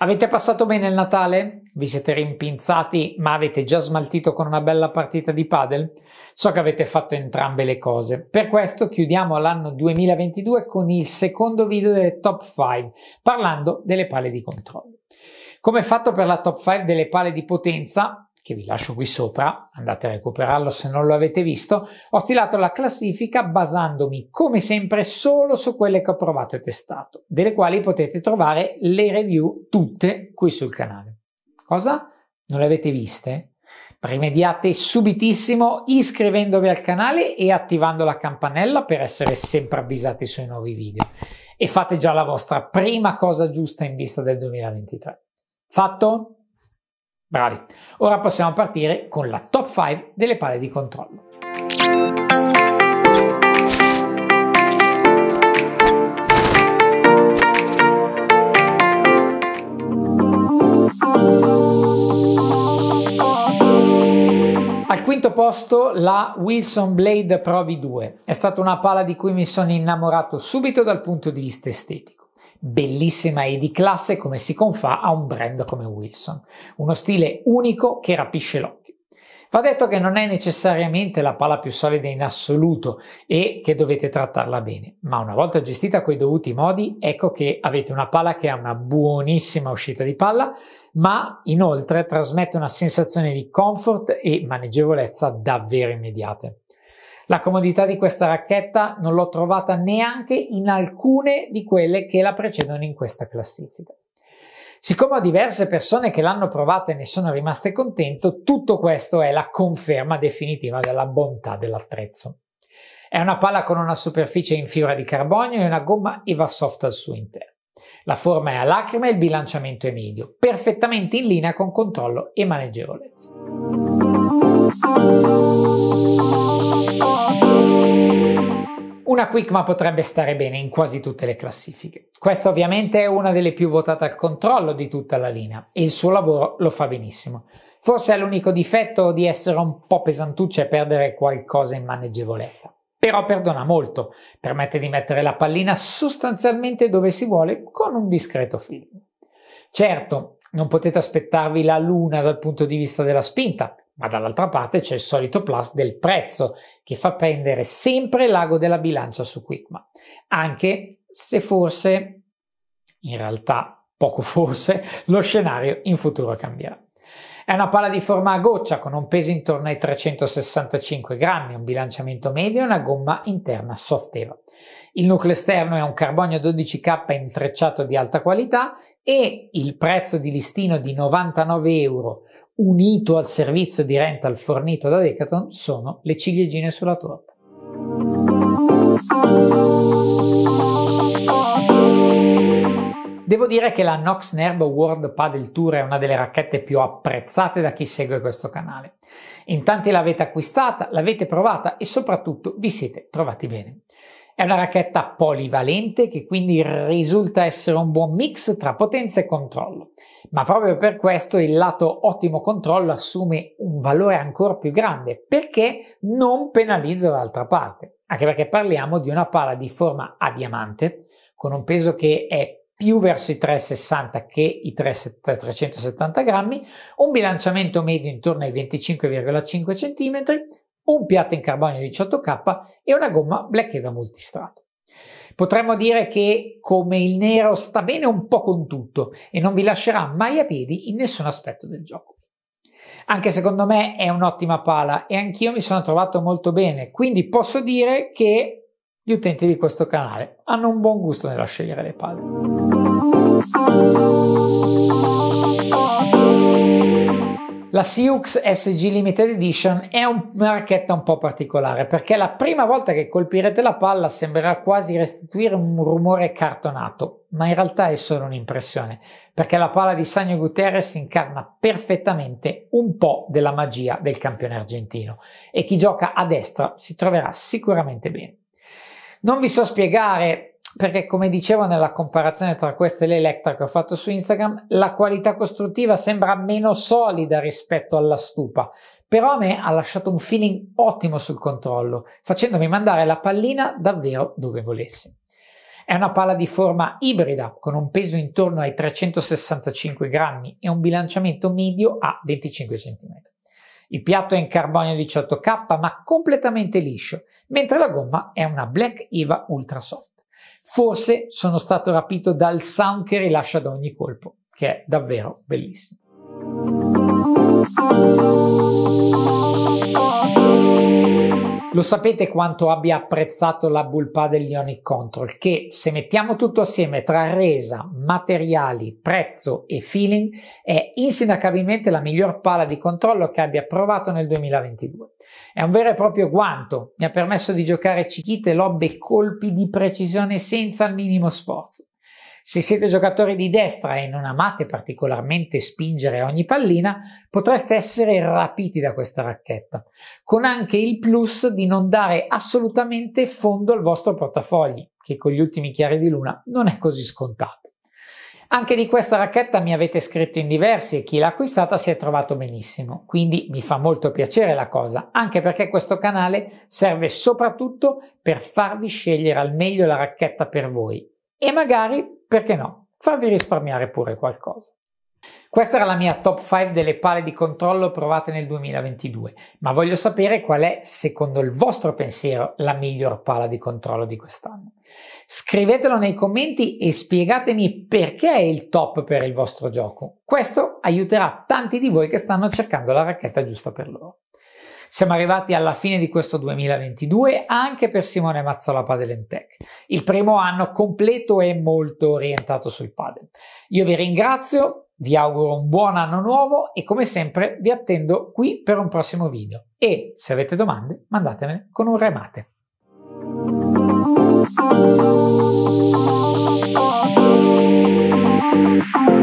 Avete passato bene il Natale? Vi siete rimpinzati ma avete già smaltito con una bella partita di padel? So che avete fatto entrambe le cose. Per questo chiudiamo l'anno 2022 con il secondo video delle top 5 parlando delle pale di controllo. Come fatto per la top 5 delle pale di potenza, che vi lascio qui sopra, andate a recuperarlo se non lo avete visto, ho stilato la classifica basandomi come sempre solo su quelle che ho provato e testato, delle quali potete trovare le review tutte qui sul canale. Cosa? Non le avete viste? Rimediate subitissimo iscrivendovi al canale e attivando la campanella per essere sempre avvisati sui nuovi video e fate già la vostra prima cosa giusta in vista del 2023. Fatto? Bravi. Ora possiamo partire con la top 5 delle palle di controllo. Al quinto posto la Wilson Blade Pro V2. È stata una pala di cui mi sono innamorato subito dal punto di vista estetico bellissima e di classe come si confà a un brand come Wilson, uno stile unico che rapisce l'occhio. Va detto che non è necessariamente la pala più solida in assoluto e che dovete trattarla bene, ma una volta gestita coi dovuti modi, ecco che avete una pala che ha una buonissima uscita di palla, ma inoltre trasmette una sensazione di comfort e maneggevolezza davvero immediate. La comodità di questa racchetta non l'ho trovata neanche in alcune di quelle che la precedono in questa classifica. Siccome ho diverse persone che l'hanno provata e ne sono rimaste contento, tutto questo è la conferma definitiva della bontà dell'attrezzo. È una palla con una superficie in fibra di carbonio e una gomma Eva Soft al suo interno. La forma è a lacrime e il bilanciamento è medio, perfettamente in linea con controllo e maneggevolezza. una quick ma potrebbe stare bene in quasi tutte le classifiche. Questa ovviamente è una delle più votate al controllo di tutta la linea e il suo lavoro lo fa benissimo. Forse è l'unico difetto di essere un po' pesantuccia e perdere qualcosa in maneggevolezza. Però perdona molto, permette di mettere la pallina sostanzialmente dove si vuole con un discreto film. Certo, non potete aspettarvi la luna dal punto di vista della spinta, ma dall'altra parte c'è il solito plus del prezzo che fa prendere sempre l'ago della bilancia su Quickma, anche se forse, in realtà poco forse, lo scenario in futuro cambierà. È una palla di forma a goccia con un peso intorno ai 365 grammi, un bilanciamento medio e una gomma interna softeva. Il nucleo esterno è un carbonio 12K intrecciato di alta qualità e il prezzo di listino di 99 euro unito al servizio di rental fornito da Decathlon sono le ciliegine sulla torta. Devo dire che la Nox Nerb World Paddle Tour è una delle racchette più apprezzate da chi segue questo canale. In tanti l'avete acquistata, l'avete provata e soprattutto vi siete trovati bene. È una racchetta polivalente che quindi risulta essere un buon mix tra potenza e controllo, ma proprio per questo il lato ottimo controllo assume un valore ancora più grande perché non penalizza l'altra parte, anche perché parliamo di una pala di forma a diamante con un peso che è più verso i 360 che i 370 grammi, un bilanciamento medio intorno ai 25,5 cm, un piatto in carbonio 18K e una gomma Black Eva multistrato. Potremmo dire che come il nero sta bene un po' con tutto e non vi lascerà mai a piedi in nessun aspetto del gioco. Anche secondo me è un'ottima pala e anch'io mi sono trovato molto bene, quindi posso dire che gli utenti di questo canale hanno un buon gusto nello scegliere le palle. La Siux SG Limited Edition è una racchetta un po' particolare perché la prima volta che colpirete la palla sembrerà quasi restituire un rumore cartonato, ma in realtà è solo un'impressione, perché la palla di Sanio Guterres incarna perfettamente un po' della magia del campione argentino e chi gioca a destra si troverà sicuramente bene. Non vi so spiegare perché come dicevo nella comparazione tra questa e l'Electra che ho fatto su Instagram, la qualità costruttiva sembra meno solida rispetto alla stupa, però a me ha lasciato un feeling ottimo sul controllo, facendomi mandare la pallina davvero dove volessi. È una palla di forma ibrida, con un peso intorno ai 365 grammi e un bilanciamento medio a 25 cm. Il piatto è in carbonio 18K ma completamente liscio, mentre la gomma è una Black Eva Ultra Soft. Forse sono stato rapito dal sound che rilascia da ogni colpo, che è davvero bellissimo. Lo sapete quanto abbia apprezzato la bullpa dell'Ionic Control che se mettiamo tutto assieme tra resa, materiali, prezzo e feeling è insindacabilmente la miglior pala di controllo che abbia provato nel 2022. È un vero e proprio guanto, mi ha permesso di giocare cichite, lobby e colpi di precisione senza il minimo sforzo. Se siete giocatori di destra e non amate particolarmente spingere ogni pallina, potreste essere rapiti da questa racchetta, con anche il plus di non dare assolutamente fondo al vostro portafogli, che con gli ultimi chiari di luna non è così scontato. Anche di questa racchetta mi avete scritto in diversi e chi l'ha acquistata si è trovato benissimo, quindi mi fa molto piacere la cosa, anche perché questo canale serve soprattutto per farvi scegliere al meglio la racchetta per voi e magari, perché no, farvi risparmiare pure qualcosa. Questa era la mia top 5 delle pale di controllo provate nel 2022, ma voglio sapere qual è, secondo il vostro pensiero, la miglior pala di controllo di quest'anno. Scrivetelo nei commenti e spiegatemi perché è il top per il vostro gioco. Questo aiuterà tanti di voi che stanno cercando la racchetta giusta per loro. Siamo arrivati alla fine di questo 2022 anche per Simone Mazzola Padel Tech, il primo anno completo e molto orientato sul padel. Io vi ringrazio, vi auguro un buon anno nuovo e come sempre vi attendo qui per un prossimo video e se avete domande mandatemene con un remate. Thank you.